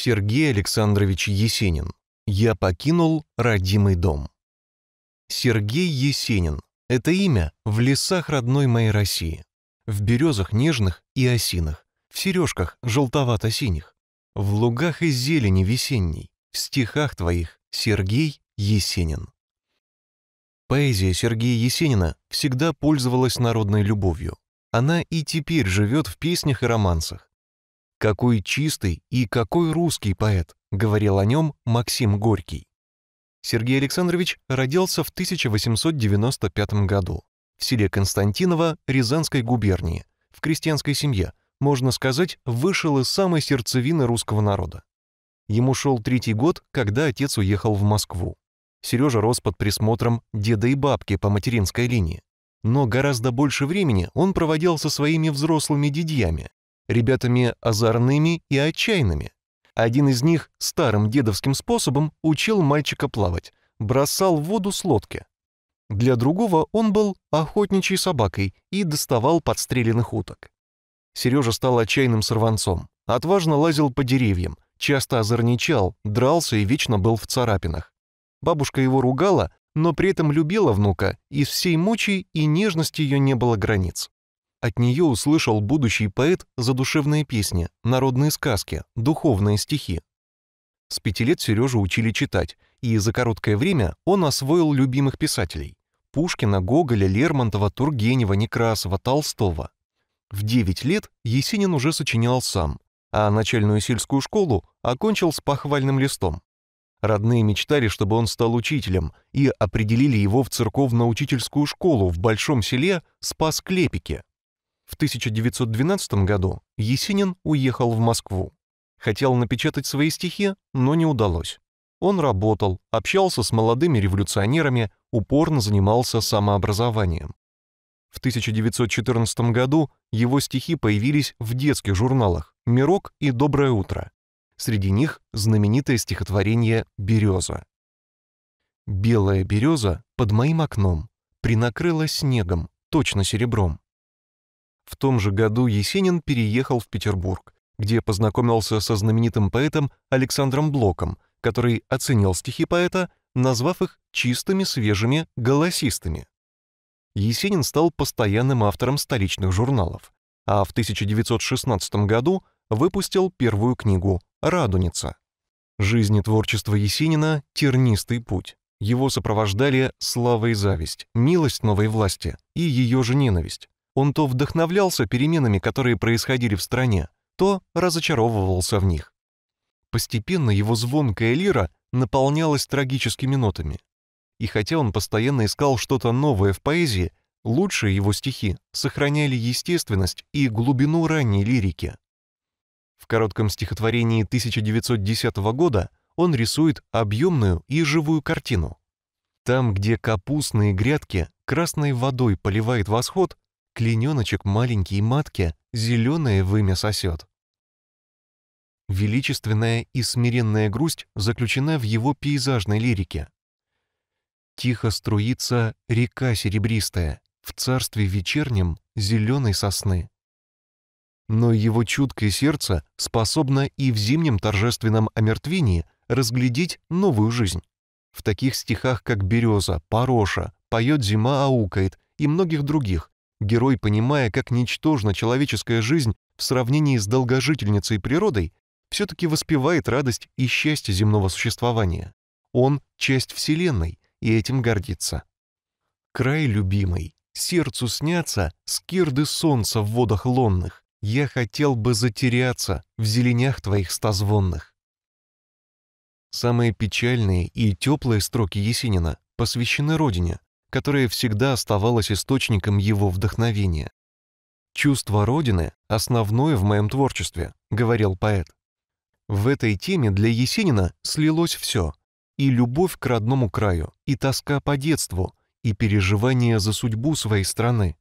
Сергей Александрович Есенин. Я покинул родимый дом. Сергей Есенин. Это имя в лесах родной моей России. В березах нежных и осинах, в сережках желтовато-синих, в лугах и зелени весенней, в стихах твоих Сергей Есенин. Поэзия Сергея Есенина всегда пользовалась народной любовью. Она и теперь живет в песнях и романсах. Какой чистый и какой русский поэт, говорил о нем Максим Горький. Сергей Александрович родился в 1895 году в селе Константиново Рязанской губернии, в крестьянской семье, можно сказать, вышел из самой сердцевины русского народа. Ему шел третий год, когда отец уехал в Москву. Сережа рос под присмотром деда и бабки по материнской линии. Но гораздо больше времени он проводил со своими взрослыми дядьями, ребятами озорными и отчаянными. Один из них старым дедовским способом учил мальчика плавать, бросал в воду с лодки. Для другого он был охотничьей собакой и доставал подстреленных уток. Сережа стал отчаянным сорванцом, отважно лазил по деревьям, часто озорничал, дрался и вечно был в царапинах. Бабушка его ругала, но при этом любила внука, и всей мочи и нежности ее не было границ. От нее услышал будущий поэт задушевные песни, народные сказки, духовные стихи. С пяти лет Сережу учили читать, и за короткое время он освоил любимых писателей – Пушкина, Гоголя, Лермонтова, Тургенева, Некрасова, Толстого. В девять лет Есенин уже сочинял сам, а начальную сельскую школу окончил с похвальным листом. Родные мечтали, чтобы он стал учителем, и определили его в церковно-учительскую школу в большом селе Спас-Клепике – в 1912 году Есенин уехал в Москву. Хотел напечатать свои стихи, но не удалось. Он работал, общался с молодыми революционерами, упорно занимался самообразованием. В 1914 году его стихи появились в детских журналах «Мирок» и «Доброе утро». Среди них знаменитое стихотворение «Береза». «Белая береза под моим окном, принакрыла снегом, точно серебром. В том же году Есенин переехал в Петербург, где познакомился со знаменитым поэтом Александром Блоком, который оценил стихи поэта, назвав их чистыми, свежими, голосистыми. Есенин стал постоянным автором столичных журналов, а в 1916 году выпустил первую книгу «Радуница». Жизнь и творчество Есенина — тернистый путь. Его сопровождали слава и зависть, милость новой власти и ее же ненависть, он то вдохновлялся переменами, которые происходили в стране, то разочаровывался в них. Постепенно его звонкая лира наполнялась трагическими нотами. И хотя он постоянно искал что-то новое в поэзии, лучшие его стихи сохраняли естественность и глубину ранней лирики. В коротком стихотворении 1910 года он рисует объемную и живую картину. Там, где капустные грядки красной водой поливает восход, Клененочек маленький матки, зеленое вымя сосет. Величественная и смиренная грусть заключена в его пейзажной лирике. Тихо струится река серебристая, в царстве вечернем зеленой сосны. Но его чуткое сердце способно и в зимнем торжественном омертвении разглядеть новую жизнь. В таких стихах, как «Береза», «Пороша», «Поет зима аукает» и многих других, Герой, понимая, как ничтожна человеческая жизнь в сравнении с долгожительницей природой, все-таки воспевает радость и счастье земного существования. Он — часть Вселенной, и этим гордится. Край любимый, сердцу снятся скирды солнца в водах лонных. Я хотел бы затеряться в зеленях твоих стозвонных. Самые печальные и теплые строки Есенина посвящены родине, которое всегда оставалось источником его вдохновения. «Чувство Родины — основное в моем творчестве», — говорил поэт. В этой теме для Есенина слилось все — и любовь к родному краю, и тоска по детству, и переживание за судьбу своей страны.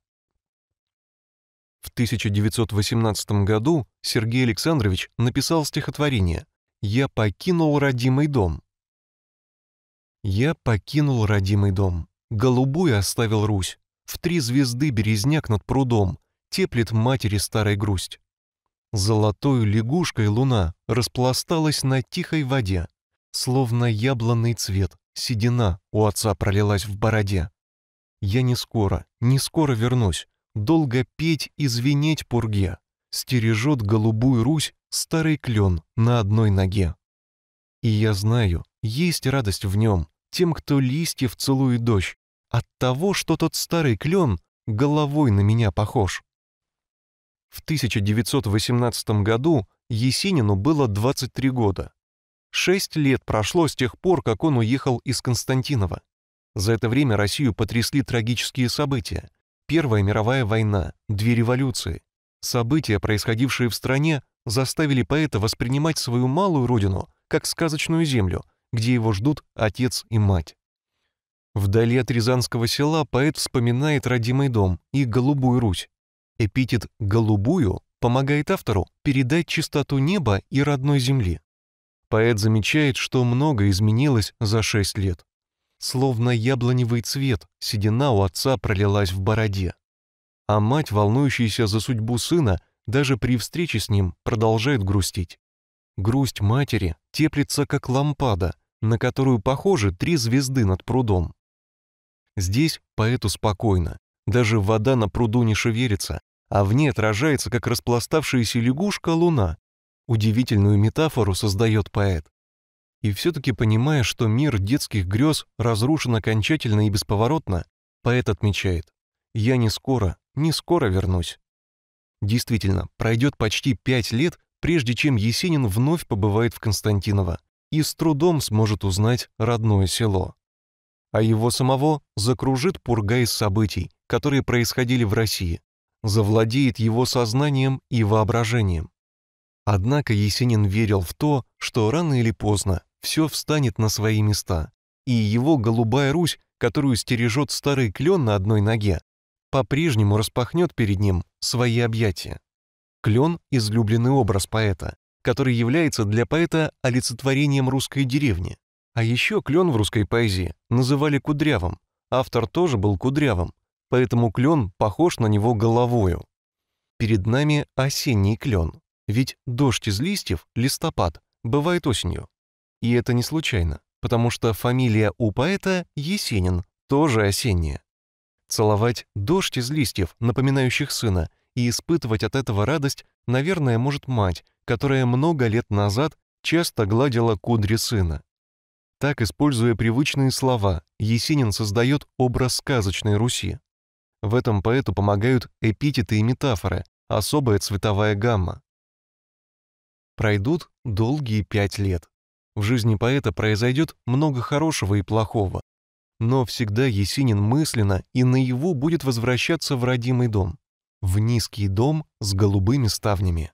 В 1918 году Сергей Александрович написал стихотворение «Я покинул родимый дом». «Я покинул родимый дом. Голубую оставил Русь. В три звезды березняк над прудом. Теплит матери старой грусть. Золотою лягушкой луна распласталась на тихой воде. Словно яблонный цвет, седина у отца пролилась в бороде. Я не скоро, не скоро вернусь. Долго петь и звенеть пурге. Стережет голубую Русь старый клен на одной ноге. И я знаю, есть радость в нем, тем, кто листьев целует дождь, от того, что тот старый клен головой на меня похож. В 1918 году Есенину было 23 года. Шесть лет прошло с тех пор, как он уехал из Константинова. За это время Россию потрясли трагические события. Первая мировая война, две революции. События, происходившие в стране, заставили поэта воспринимать свою малую родину как сказочную землю – где его ждут отец и мать. Вдали от Рязанского села поэт вспоминает родимый дом и голубую Русь. Эпитет «голубую» помогает автору передать чистоту неба и родной земли. Поэт замечает, что много изменилось за шесть лет. Словно яблоневый цвет, седина у отца пролилась в бороде. А мать, волнующаяся за судьбу сына, даже при встрече с ним продолжает грустить. Грусть матери теплится, как лампада, на которую похожи три звезды над прудом. Здесь поэту спокойно. Даже вода на пруду не шевелится, а в ней отражается, как распластавшаяся лягушка, луна. Удивительную метафору создает поэт. И все-таки понимая, что мир детских грез разрушен окончательно и бесповоротно, поэт отмечает «Я не скоро, не скоро вернусь». Действительно, пройдет почти пять лет прежде чем Есенин вновь побывает в Константиново и с трудом сможет узнать родное село. А его самого закружит пурга из событий, которые происходили в России, завладеет его сознанием и воображением. Однако Есенин верил в то, что рано или поздно все встанет на свои места, и его голубая Русь, которую стережет старый клен на одной ноге, по-прежнему распахнет перед ним свои объятия. Клен – излюбленный образ поэта, который является для поэта олицетворением русской деревни. А еще клен в русской поэзии называли кудрявым. Автор тоже был кудрявым, поэтому клен похож на него головою. Перед нами осенний клен, ведь дождь из листьев, листопад, бывает осенью. И это не случайно, потому что фамилия у поэта Есенин, тоже осенняя. Целовать дождь из листьев, напоминающих сына, и испытывать от этого радость, наверное, может мать, которая много лет назад часто гладила кудри сына. Так, используя привычные слова, Есенин создает образ сказочной Руси. В этом поэту помогают эпитеты и метафоры, особая цветовая гамма. Пройдут долгие пять лет. В жизни поэта произойдет много хорошего и плохого. Но всегда Есенин мысленно и наяву будет возвращаться в родимый дом в низкий дом с голубыми ставнями.